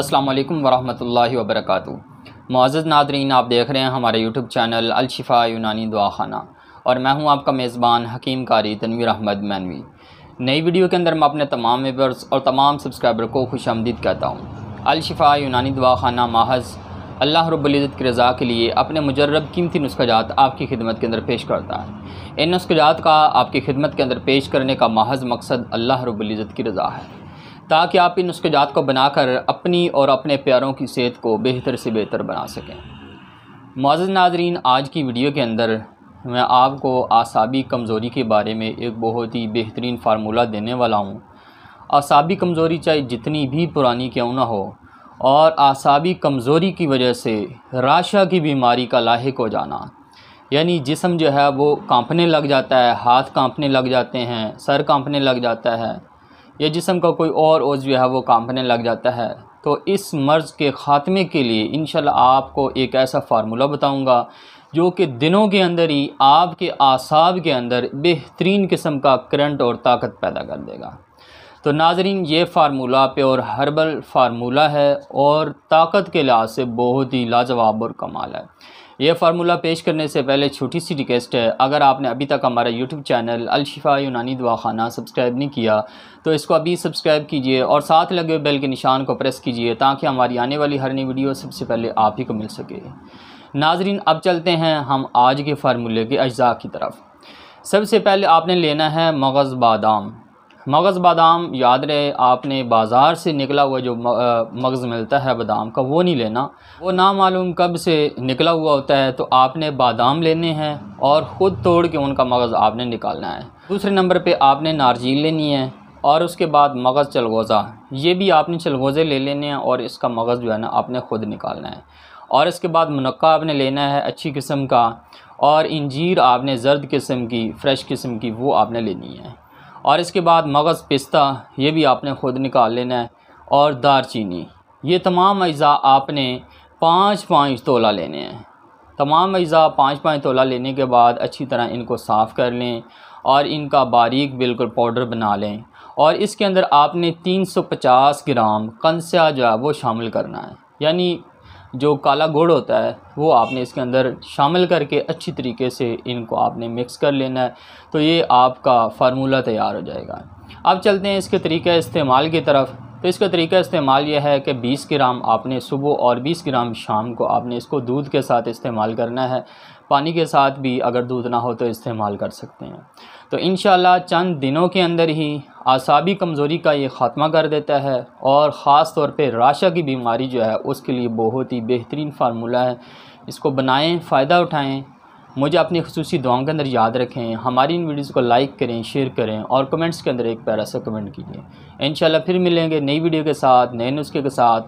अस्सलाम वालेकुम वरहमतुल्लाहि वबरकातुहू मुआज़ नादरीन आप देख रहे हैं हमारे यूट्यूब चैनल अलशिफ़ा यूनानी दुआ खाना और मैं हूं आपका मेज़बान हकीम कारी तनवीर अहमद मैनवी नई वीडियो के अंदर मैं अपने तमाम वेबर्स और तमाम सब्सक्राइबर को खुश आमदीद कहता हूँ अलशिफ़ा यूनानी दुआ खाना महज अल्लाह रब्ज़त की रज़ा के लिए अपने मुजरब कीमती नुस्खाजात आपकी खिदमत के अंदर पेश करता है इन नुस्खाजात का आपकी खिदमत के अंदर पेश करने का महज मकसद अल्लाह रब्ज़त की रज़ा है ताकि आप इन नुस्खाजात को बनाकर अपनी और अपने प्यारों की सेहत को बेहतर से बेहतर बना सकें मज़ नाजरीन आज की वीडियो के अंदर मैं आपको आसाबी कमज़ोरी के बारे में एक बहुत ही बेहतरीन फार्मूला देने वाला हूँ आसाबी कमज़ोरी चाहे जितनी भी पुरानी क्यों ना हो और आसाबी कमज़ोरी की वजह से राशा की बीमारी का लाक हो जाना यानी जिसम जो है वो कांपने लग जाता है हाथ कांपने लग जाते हैं सर कांपने लग जाता है या जिसम का कोई और ओज जो है वो कांपने लग जाता है तो इस मर्ज़ के ख़ात्मे के लिए इन आपको एक ऐसा फार्मूला बताऊँगा जो कि दिनों के अंदर ही आपके आसाब के अंदर बेहतरीन किस्म का करंट और ताकत पैदा कर देगा तो नाजरीन ये फार्मूला प्योर हर्बल फार्मूला है और ताकत के लिहाज से बहुत ही लाजवाब और कमाल है ये फार्मूला पेश करने से पहले छोटी सी रिक्वेस्ट है अगर आपने अभी तक हमारा यूट्यूब चैनल अलशिफा यूनानी दवाखाना सब्सक्राइब नहीं किया तो इसको अभी सब्सक्राइब कीजिए और साथ लगे बेल के निशान को प्रेस कीजिए ताकि हमारी आने वाली हर नई वीडियो सबसे पहले आप ही को मिल सके नाजरीन अब चलते हैं हम आज के फार्मूले के अज्जा की तरफ सबसे पहले आपने लेना है मगज़ बादाम मगज़ बादाम याद रहे आपने बाज़ार से निकला हुआ जो मगज़ मिलता है बादाम का वो नहीं लेना वो ना मालूम कब से निकला हुआ होता है तो आपने बादाम लेने हैं और ख़ुद तोड़ के उनका मगज़ आपने निकालना है दूसरे नंबर पे आपने नारजील लेनी है और उसके बाद मगज़ चलगोज़ा ये भी आपने चलगोज़े ले लेने हैं और इसका मगज़ जो है ना आपने ख़ुद निकालना है और इसके बाद मुनक्का आपने लेना है अच्छी किस्म का और इंजीर आपने जर्द किस्म की फ़्रेश किस्म की वो आपने लेनी है और इसके बाद मगज़ पिस्ता ये भी आपने ख़ुद निकाल लेना है और चीनी ये तमाम अज़ा आपने पाँच पाँच तोला लेने हैं तमाम अज़ा पाँच पाँच तोला लेने के बाद अच्छी तरह इनको साफ़ कर लें और इनका बारीक बिल्कुल पाउडर बना लें और इसके अंदर आपने 350 ग्राम कंसा जो है वो शामिल करना है यानी जो काला गुड़ होता है वो आपने इसके अंदर शामिल करके अच्छी तरीके से इनको आपने मिक्स कर लेना है तो ये आपका फार्मूला तैयार हो जाएगा अब चलते हैं इसके तरीके इस्तेमाल की तरफ तो इसका तरीका इस्तेमाल यह है कि 20 ग्राम आपने सुबह और 20 ग्राम शाम को आपने इसको दूध के साथ इस्तेमाल करना है पानी के साथ भी अगर दूध ना हो तो इस्तेमाल कर सकते हैं तो इन चंद दिनों के अंदर ही आसाबी कमज़ोरी का ये ख़ात्मा कर देता है और ख़ास तौर पे राशा की बीमारी जो है उसके लिए बहुत ही बेहतरीन फार्मूला है इसको बनाएं फ़ायदा उठाएं मुझे अपनी खसूसी दुआओं के अंदर याद रखें हमारी इन वीडियोज़ को लाइक करें शेयर करें और कमेंट्स के अंदर एक प्यारा सा कमेंट कीजिए इन फिर मिलेंगे नई वीडियो के साथ नए नुस्खे के साथ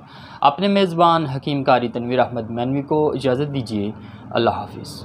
अपने मेज़बान हकीम कारी तनवीर अहमद मैनवी को इजाज़त दीजिए अल्लाह हाफिज़